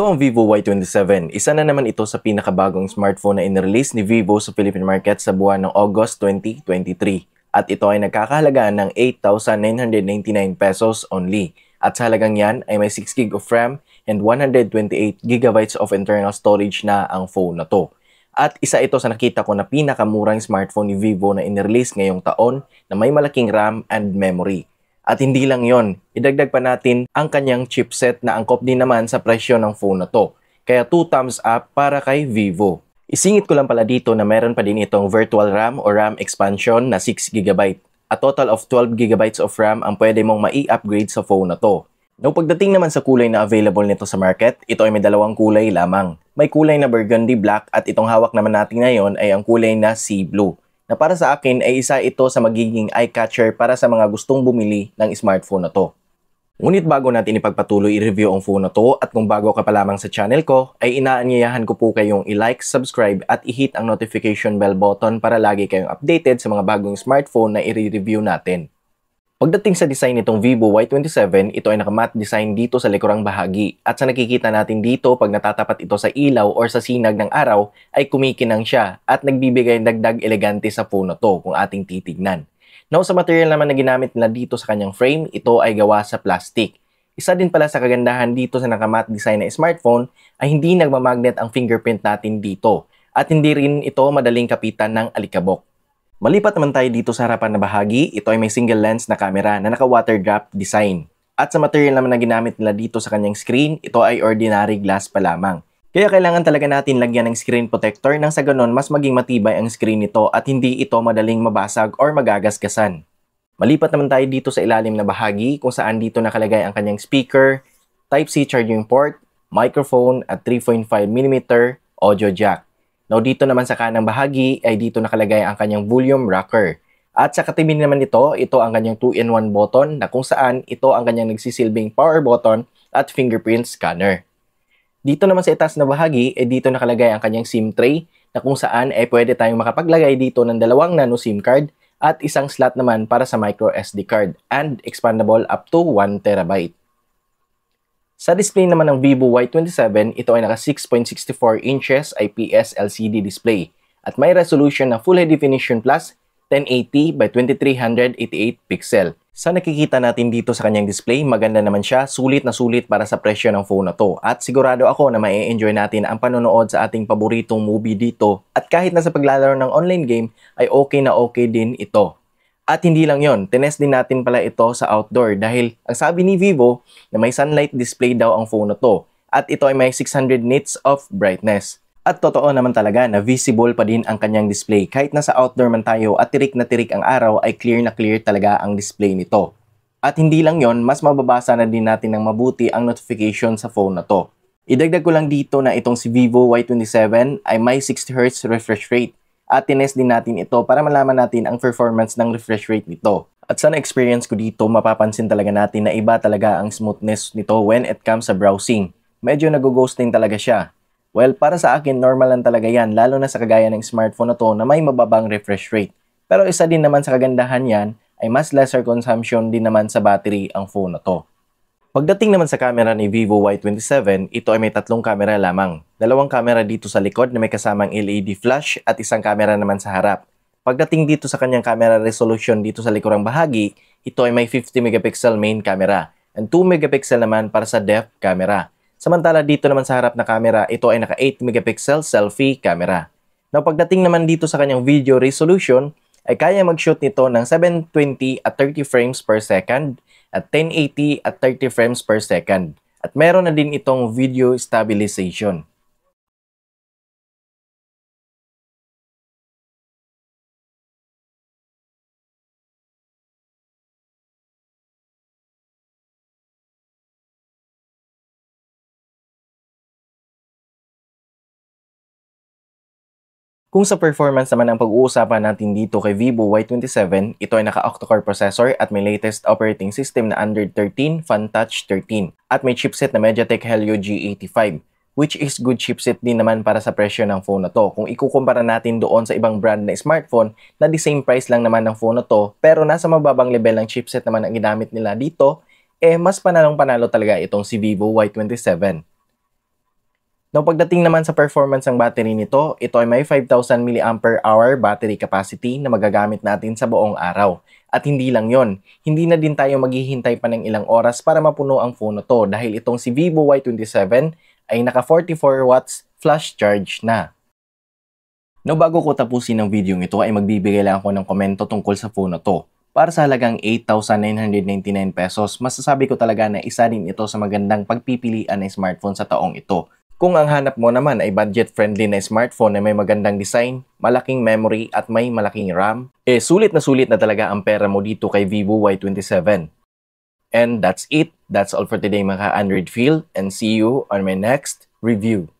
Ito ang Vivo Y27. Isa na naman ito sa pinakabagong smartphone na in-release ni Vivo sa Philippine market sa buwan ng August 2023. At ito ay nagkakahalaga ng 8,999 pesos only. At sa halagang yan ay may 6GB of RAM and 128GB of internal storage na ang phone na to. At isa ito sa nakita ko na pinakamurang smartphone ni Vivo na in-release ngayong taon na may malaking RAM and memory. At hindi lang yon, idagdag pa natin ang kanyang chipset na angkop din naman sa presyo ng phone na to. Kaya 2 thumbs up para kay Vivo. Isingit ko lang pala dito na meron pa din itong virtual RAM o RAM expansion na 6GB. A total of 12GB of RAM ang pwede mong mai-upgrade sa phone na to. Now pagdating naman sa kulay na available nito sa market, ito ay may dalawang kulay lamang. May kulay na burgundy black at itong hawak naman natin ngayon ay ang kulay na sea blue na para sa akin ay isa ito sa magiging eye-catcher para sa mga gustong bumili ng smartphone na to. Ngunit bago natin ipagpatuloy i-review ang phone na to at kung bago ka pa lamang sa channel ko, ay inaanyayahan ko po kayong i-like, subscribe at i-hit ang notification bell button para lagi kayong updated sa mga bagong smartphone na i-review natin. Pagdating sa design nitong Vivo Y27, ito ay nakamat design dito sa likurang bahagi. At sa nakikita natin dito, pag natatapat ito sa ilaw or sa sinag ng araw, ay kumikinang siya at nagbibigay ng dagdag elegante sa phone to kung ating titignan. Now sa material naman na ginamit nila dito sa kanyang frame, ito ay gawa sa plastic. Isa din pala sa kagandahan dito sa nakamat design na smartphone ay hindi nagmamagnet ang fingerprint natin dito at hindi rin ito madaling kapitan ng alikabok. Malipat naman tayo dito sa harapan na bahagi, ito ay may single lens na camera na naka water drop design. At sa material naman na ginamit nila dito sa kanyang screen, ito ay ordinary glass pa lamang. Kaya kailangan talaga natin lagyan ng screen protector nang sa ganon mas maging matibay ang screen nito at hindi ito madaling mabasag or magagasgasan. Malipat naman tayo dito sa ilalim na bahagi kung saan dito nakalagay ang kanyang speaker, Type-C charging port, microphone at 3.5mm audio jack. Now dito naman sa kanang bahagi ay dito nakalagay ang kanyang volume rocker. At sa katimin naman nito, ito ang kanyang 2-in-1 button na kung saan ito ang kanyang nagsisilbing power button at fingerprint scanner. Dito naman sa itaas na bahagi, ay dito nakalagay ang kanyang SIM tray na kung saan ay pwede tayong makapaglagay dito ng dalawang nano SIM card at isang slot naman para sa micro SD card and expandable up to 1 terabyte. Sa display naman ng Vivo Y27, ito ay naka 6.64 inches IPS LCD display at may resolution na Full High Definition Plus 1080 by 2388 pixel. Sa nakikita natin dito sa kanyang display, maganda naman siya, sulit na sulit para sa presyo ng phone na to. At sigurado ako na mai-enjoy natin ang panonood sa ating paboritong movie dito. At kahit na sa paglalaro ng online game, ay okay na okay din ito. At hindi lang yon, tinest din natin pala ito sa outdoor dahil ang sabi ni Vivo na may sunlight display daw ang phone na to at ito ay may 600 nits of brightness. At totoo naman talaga na visible pa din ang kanyang display kahit nasa outdoor man tayo at tirik na tirik ang araw ay clear na clear talaga ang display nito. At hindi lang yon, mas mababasa na din natin ng mabuti ang notification sa phone na to. Idagdag ko lang dito na itong si Vivo Y27 ay may 60Hz refresh rate at tinest din natin ito para malaman natin ang performance ng refresh rate nito. At sa na-experience ko dito, mapapansin talaga natin na iba talaga ang smoothness nito when it comes sa browsing. Medyo nag-ghosting talaga siya. Well, para sa akin, normal lang talaga yan, lalo na sa kagaya ng smartphone na to na may mababang refresh rate. Pero isa din naman sa kagandahan yan ay mas lesser consumption din naman sa battery ang phone na to. Pagdating naman sa camera ni Vivo Y27, ito ay may tatlong camera lamang. Dalawang camera dito sa likod na may kasamang LED flash at isang camera naman sa harap. Pagdating dito sa kanyang camera resolution dito sa likurang bahagi, ito ay may 50 megapixel main camera and 2 megapixel naman para sa depth camera. Samantala dito naman sa harap na camera, ito ay naka 8 megapixel selfie camera. Now pagdating naman dito sa kanyang video resolution, ay kaya mag-shoot nito ng 720 at 30 frames per second at 1080 at 30 frames per second. At meron na din itong video stabilization. Kung sa performance naman ang pag-uusapan natin dito kay Vivo Y27, ito ay naka-octa-core processor at may latest operating system na Android 13, FunTouch 13, at may chipset na MediaTek Helio G85 which is good chipset din naman para sa presyo ng phone na to. Kung ikukumpara natin doon sa ibang brand na smartphone na the same price lang naman ng phone na to, pero nasa mababang level ng chipset naman ang ginamit nila dito, eh mas panalong panalo talaga itong si Vivo Y27. Now pagdating naman sa performance ng battery nito, ito ay may 5,000 mAh battery capacity na magagamit natin sa buong araw. At hindi lang yon, hindi na din tayo maghihintay pa ng ilang oras para mapuno ang phone to dahil itong si Vivo Y27 ay naka 44 watts flash charge na. No bago ko tapusin ang video ito ay magbibigay lang ako ng komento tungkol sa phone to. Para sa halagang 8,999 pesos, masasabi ko talaga na isa din ito sa magandang pagpipilian ng smartphone sa taong ito kung ang hanap mo naman ay budget-friendly na smartphone na may magandang design, malaking memory at may malaking RAM, eh sulit na sulit na talaga ang pera mo dito kay Vivo Y27. And that's it. That's all for today mga Android Feel and see you on my next review.